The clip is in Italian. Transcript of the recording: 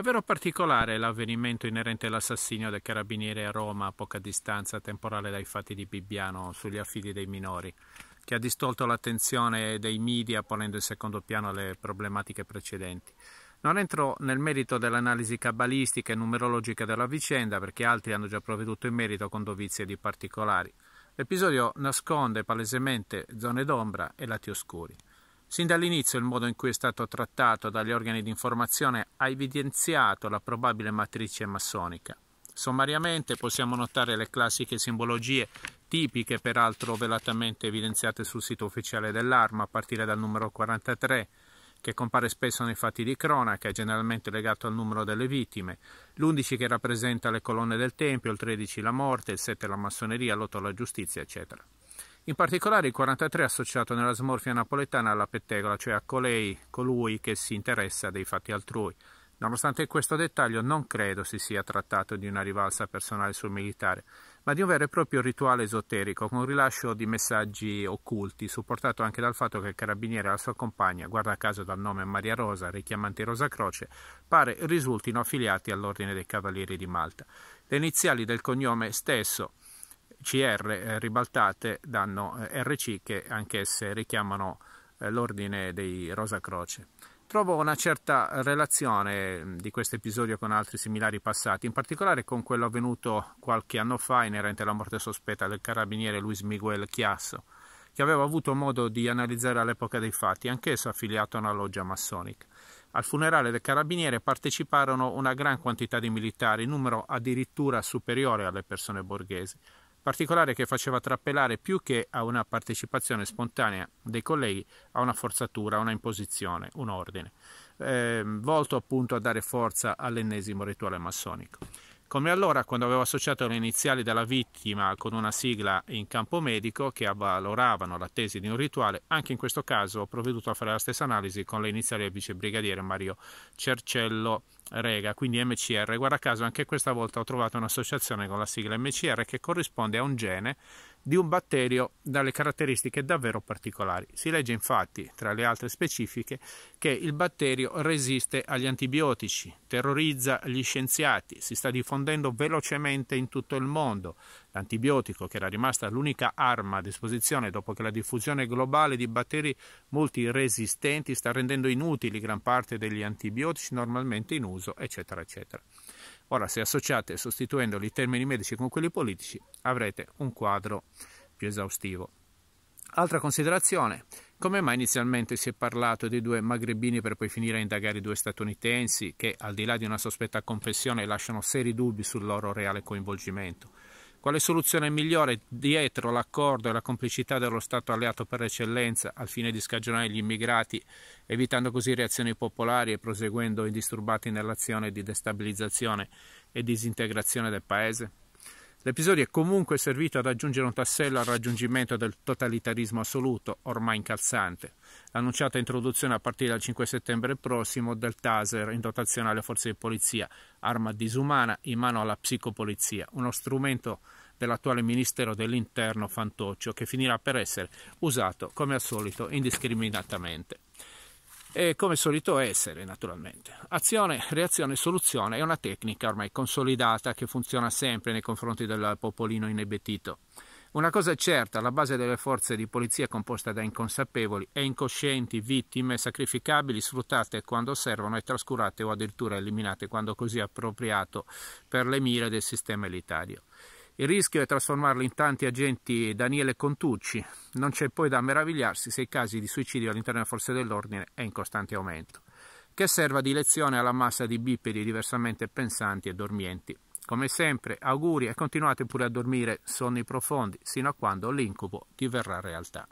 Davvero particolare l'avvenimento inerente all'assassinio del carabiniere a Roma a poca distanza temporale dai fatti di Bibbiano sugli affidi dei minori, che ha distolto l'attenzione dei media ponendo in secondo piano le problematiche precedenti. Non entro nel merito dell'analisi cabalistica e numerologica della vicenda perché altri hanno già provveduto in merito con dovizie di particolari. L'episodio nasconde palesemente zone d'ombra e lati oscuri. Sin dall'inizio il modo in cui è stato trattato dagli organi di informazione ha evidenziato la probabile matrice massonica. Sommariamente possiamo notare le classiche simbologie tipiche, peraltro velatamente evidenziate sul sito ufficiale dell'arma, a partire dal numero 43, che compare spesso nei fatti di cronaca, generalmente legato al numero delle vittime, l'11 che rappresenta le colonne del Tempio, il 13 la morte, il 7 la massoneria, l'8 la giustizia, eccetera. In particolare il 43 è associato nella smorfia napoletana alla pettegola, cioè a colei, colui che si interessa dei fatti altrui. Nonostante questo dettaglio non credo si sia trattato di una rivalsa personale sul militare, ma di un vero e proprio rituale esoterico con rilascio di messaggi occulti, supportato anche dal fatto che il carabiniere e la sua compagna, guarda caso dal nome Maria Rosa, richiamante Rosa Croce, pare risultino affiliati all'Ordine dei Cavalieri di Malta. Le iniziali del cognome stesso CR eh, ribaltate danno eh, RC che anch'esse richiamano eh, l'ordine dei Rosa Croce. Trovo una certa relazione mm, di questo episodio con altri similari passati, in particolare con quello avvenuto qualche anno fa inerente alla morte sospetta del carabiniere Luis Miguel Chiasso, che aveva avuto modo di analizzare all'epoca dei fatti, anch'esso affiliato a una loggia massonica. Al funerale del carabiniere parteciparono una gran quantità di militari, numero addirittura superiore alle persone borghesi, particolare che faceva trappelare più che a una partecipazione spontanea dei colleghi a una forzatura, a una imposizione, un ordine, eh, volto appunto a dare forza all'ennesimo rituale massonico. Come allora quando avevo associato le iniziali della vittima con una sigla in campo medico che avvaloravano la tesi di un rituale, anche in questo caso ho provveduto a fare la stessa analisi con le iniziali del vicebrigadiere Mario Cercello Rega, quindi MCR. Guarda caso anche questa volta ho trovato un'associazione con la sigla MCR che corrisponde a un gene di un batterio dalle caratteristiche davvero particolari. Si legge infatti, tra le altre specifiche, che il batterio resiste agli antibiotici, terrorizza gli scienziati, si sta diffondendo velocemente in tutto il mondo. L'antibiotico, che era rimasta l'unica arma a disposizione dopo che la diffusione globale di batteri multiresistenti sta rendendo inutili gran parte degli antibiotici normalmente in uso, eccetera, eccetera. Ora, se associate sostituendo i termini medici con quelli politici, avrete un quadro più esaustivo. Altra considerazione, come mai inizialmente si è parlato di due magrebini per poi finire a indagare i due statunitensi che, al di là di una sospetta confessione, lasciano seri dubbi sul loro reale coinvolgimento? Quale soluzione migliore dietro l'accordo e la complicità dello Stato alleato per eccellenza al fine di scagionare gli immigrati, evitando così reazioni popolari e proseguendo indisturbati nell'azione di destabilizzazione e disintegrazione del Paese? L'episodio è comunque servito ad aggiungere un tassello al raggiungimento del totalitarismo assoluto, ormai incalzante. L'annunciata introduzione a partire dal 5 settembre prossimo del taser in dotazione alle forze di polizia, arma disumana in mano alla psicopolizia, uno strumento dell'attuale Ministero dell'Interno Fantoccio che finirà per essere usato come al solito indiscriminatamente eh, come solito essere naturalmente. Azione, reazione, soluzione è una tecnica ormai consolidata che funziona sempre nei confronti del popolino inebetito. Una cosa è certa, la base delle forze di polizia è composta da inconsapevoli e incoscienti, vittime sacrificabili, sfruttate quando servono e trascurate o addirittura eliminate quando così appropriato per le mire del sistema elitario. Il rischio è trasformarlo in tanti agenti Daniele Contucci. Non c'è poi da meravigliarsi se i casi di suicidio all'interno delle forze dell'ordine è in costante aumento. Che serva di lezione alla massa di bipedi diversamente pensanti e dormienti. Come sempre, auguri e continuate pure a dormire sonni profondi sino a quando l'incubo diverrà realtà.